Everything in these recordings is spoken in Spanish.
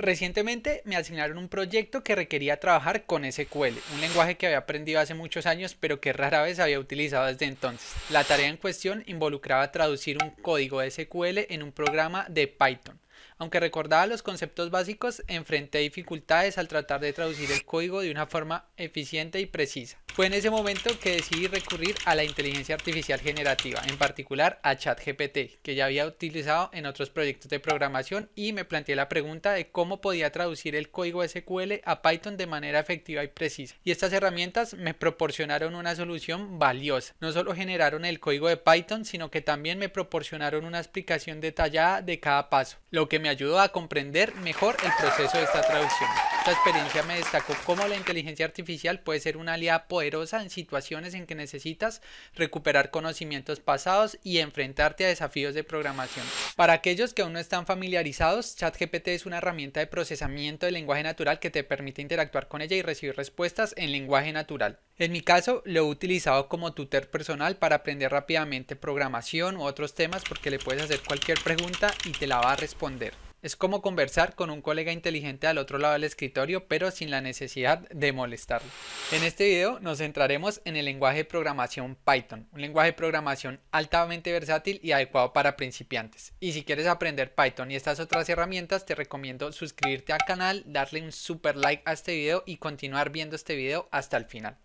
Recientemente me asignaron un proyecto que requería trabajar con SQL, un lenguaje que había aprendido hace muchos años pero que rara vez había utilizado desde entonces. La tarea en cuestión involucraba traducir un código de SQL en un programa de Python. Aunque recordaba los conceptos básicos, enfrenté dificultades al tratar de traducir el código de una forma eficiente y precisa. Fue en ese momento que decidí recurrir a la inteligencia artificial generativa, en particular a ChatGPT, que ya había utilizado en otros proyectos de programación y me planteé la pregunta de cómo podía traducir el código SQL a Python de manera efectiva y precisa. Y estas herramientas me proporcionaron una solución valiosa. No solo generaron el código de Python, sino que también me proporcionaron una explicación detallada de cada paso, lo que me ayudó a comprender mejor el proceso de esta traducción experiencia me destacó cómo la inteligencia artificial puede ser una aliada poderosa en situaciones en que necesitas recuperar conocimientos pasados y enfrentarte a desafíos de programación. Para aquellos que aún no están familiarizados, ChatGPT es una herramienta de procesamiento de lenguaje natural que te permite interactuar con ella y recibir respuestas en lenguaje natural. En mi caso, lo he utilizado como tutor personal para aprender rápidamente programación u otros temas porque le puedes hacer cualquier pregunta y te la va a responder. Es como conversar con un colega inteligente al otro lado del escritorio, pero sin la necesidad de molestarlo. En este video nos centraremos en el lenguaje de programación Python, un lenguaje de programación altamente versátil y adecuado para principiantes. Y si quieres aprender Python y estas otras herramientas, te recomiendo suscribirte al canal, darle un super like a este video y continuar viendo este video hasta el final.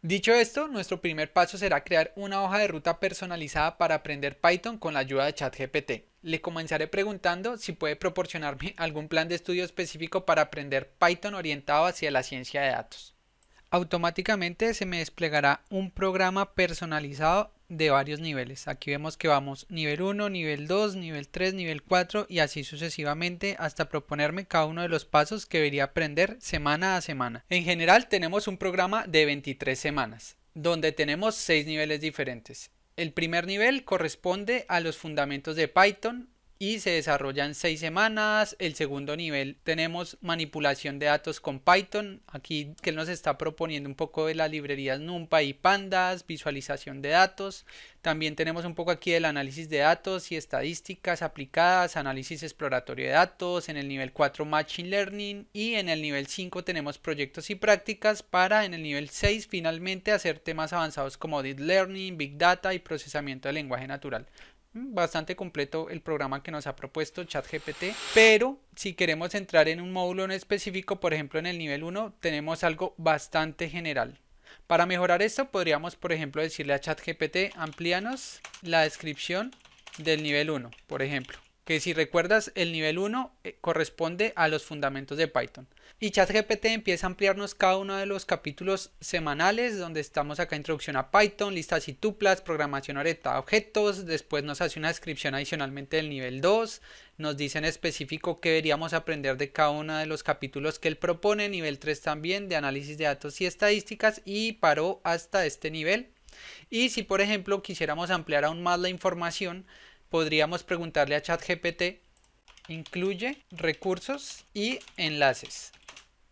Dicho esto, nuestro primer paso será crear una hoja de ruta personalizada para aprender Python con la ayuda de ChatGPT le comenzaré preguntando si puede proporcionarme algún plan de estudio específico para aprender Python orientado hacia la ciencia de datos. Automáticamente se me desplegará un programa personalizado de varios niveles. Aquí vemos que vamos nivel 1, nivel 2, nivel 3, nivel 4 y así sucesivamente hasta proponerme cada uno de los pasos que debería aprender semana a semana. En general tenemos un programa de 23 semanas donde tenemos 6 niveles diferentes. El primer nivel corresponde a los fundamentos de Python, y se desarrollan seis semanas. El segundo nivel tenemos manipulación de datos con Python. Aquí que nos está proponiendo un poco de las librerías NumPy y Pandas, visualización de datos. También tenemos un poco aquí del análisis de datos y estadísticas aplicadas, análisis exploratorio de datos, en el nivel 4 Machine Learning y en el nivel 5 tenemos proyectos y prácticas para en el nivel 6 finalmente hacer temas avanzados como Deep Learning, Big Data y procesamiento de lenguaje natural. Mm, bastante completo el programa que nos ha propuesto ChatGPT, pero si queremos entrar en un módulo en específico, por ejemplo en el nivel 1, tenemos algo bastante general. Para mejorar esto podríamos, por ejemplo, decirle a ChatGPT, amplíanos la descripción del nivel 1, por ejemplo que si recuerdas el nivel 1 eh, corresponde a los fundamentos de Python. Y ChatGPT empieza a ampliarnos cada uno de los capítulos semanales donde estamos acá introducción a Python, listas y tuplas, programación orientada a objetos, después nos hace una descripción adicionalmente del nivel 2, nos dice en específico qué deberíamos aprender de cada uno de los capítulos que él propone, nivel 3 también de análisis de datos y estadísticas y paró hasta este nivel. Y si por ejemplo quisiéramos ampliar aún más la información, podríamos preguntarle a ChatGPT, incluye recursos y enlaces.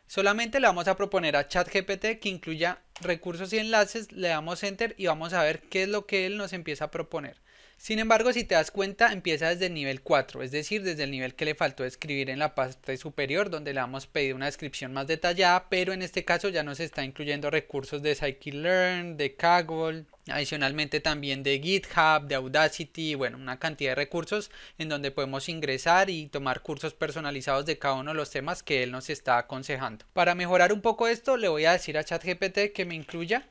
Solamente le vamos a proponer a ChatGPT que incluya recursos y enlaces, le damos enter y vamos a ver qué es lo que él nos empieza a proponer. Sin embargo, si te das cuenta, empieza desde el nivel 4, es decir, desde el nivel que le faltó escribir en la parte superior, donde le hemos pedido una descripción más detallada, pero en este caso ya nos está incluyendo recursos de scikit-learn, de Kaggle, adicionalmente también de GitHub, de Audacity, bueno, una cantidad de recursos en donde podemos ingresar y tomar cursos personalizados de cada uno de los temas que él nos está aconsejando. Para mejorar un poco esto, le voy a decir a ChatGPT que me incluya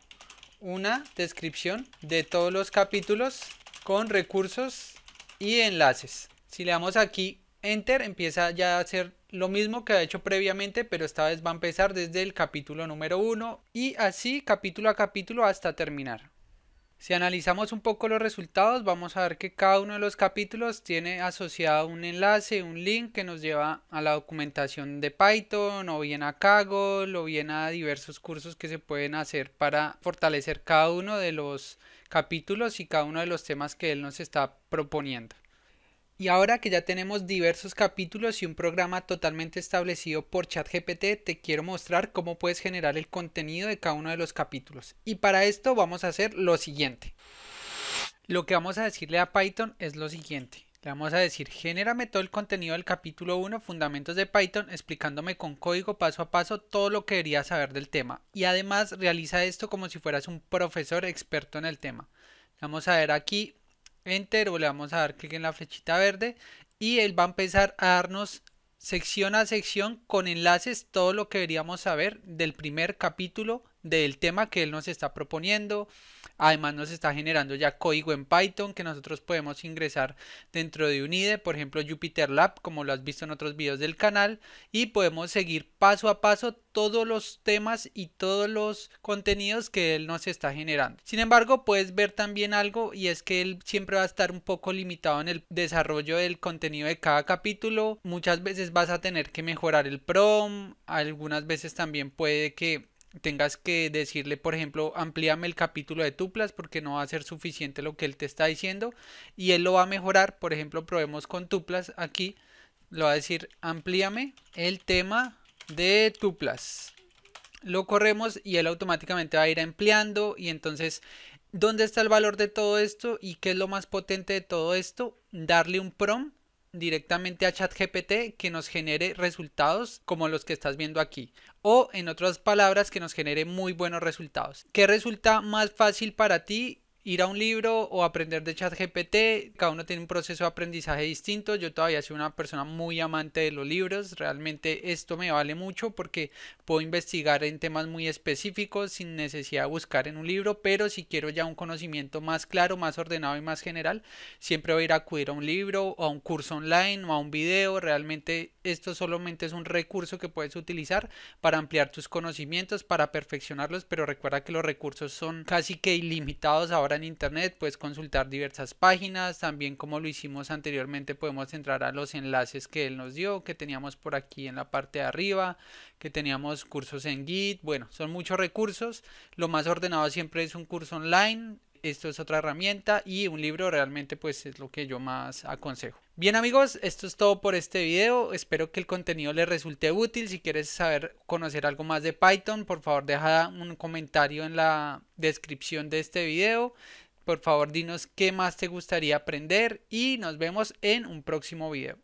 una descripción de todos los capítulos con recursos y enlaces. Si le damos aquí Enter, empieza ya a hacer lo mismo que ha hecho previamente, pero esta vez va a empezar desde el capítulo número 1 y así capítulo a capítulo hasta terminar. Si analizamos un poco los resultados, vamos a ver que cada uno de los capítulos tiene asociado un enlace, un link que nos lleva a la documentación de Python o bien a Kaggle o bien a diversos cursos que se pueden hacer para fortalecer cada uno de los capítulos y cada uno de los temas que él nos está proponiendo. Y ahora que ya tenemos diversos capítulos y un programa totalmente establecido por ChatGPT, te quiero mostrar cómo puedes generar el contenido de cada uno de los capítulos. Y para esto vamos a hacer lo siguiente. Lo que vamos a decirle a Python es lo siguiente. Le vamos a decir, genérame todo el contenido del capítulo 1, Fundamentos de Python, explicándome con código paso a paso todo lo que deberías saber del tema. Y además realiza esto como si fueras un profesor experto en el tema. Vamos a ver aquí, Enter, o le vamos a dar clic en la flechita verde y él va a empezar a darnos sección a sección con enlaces todo lo que deberíamos saber del primer capítulo del tema que él nos está proponiendo, Además nos está generando ya código en Python que nosotros podemos ingresar dentro de un IDE, por ejemplo Jupyter Lab, como lo has visto en otros videos del canal, y podemos seguir paso a paso todos los temas y todos los contenidos que él nos está generando. Sin embargo, puedes ver también algo y es que él siempre va a estar un poco limitado en el desarrollo del contenido de cada capítulo. Muchas veces vas a tener que mejorar el prom, algunas veces también puede que tengas que decirle, por ejemplo, amplíame el capítulo de tuplas porque no va a ser suficiente lo que él te está diciendo y él lo va a mejorar. Por ejemplo, probemos con tuplas aquí. Lo va a decir, amplíame el tema de tuplas. Lo corremos y él automáticamente va a ir ampliando y entonces, ¿dónde está el valor de todo esto y qué es lo más potente de todo esto? Darle un prompt directamente a ChatGPT que nos genere resultados como los que estás viendo aquí o en otras palabras que nos genere muy buenos resultados. ¿Qué resulta más fácil para ti ir a un libro o aprender de ChatGPT. Cada uno tiene un proceso de aprendizaje distinto. Yo todavía soy una persona muy amante de los libros. Realmente esto me vale mucho porque puedo investigar en temas muy específicos sin necesidad de buscar en un libro. Pero si quiero ya un conocimiento más claro, más ordenado y más general, siempre voy a ir a acudir a un libro o a un curso online o a un video. Realmente esto solamente es un recurso que puedes utilizar para ampliar tus conocimientos, para perfeccionarlos. Pero recuerda que los recursos son casi que ilimitados ahora en internet puedes consultar diversas páginas, también como lo hicimos anteriormente podemos entrar a los enlaces que él nos dio, que teníamos por aquí en la parte de arriba, que teníamos cursos en Git, bueno, son muchos recursos, lo más ordenado siempre es un curso online, esto es otra herramienta y un libro realmente pues es lo que yo más aconsejo. Bien amigos, esto es todo por este video, espero que el contenido les resulte útil, si quieres saber conocer algo más de Python, por favor deja un comentario en la descripción de este video, por favor dinos qué más te gustaría aprender y nos vemos en un próximo video.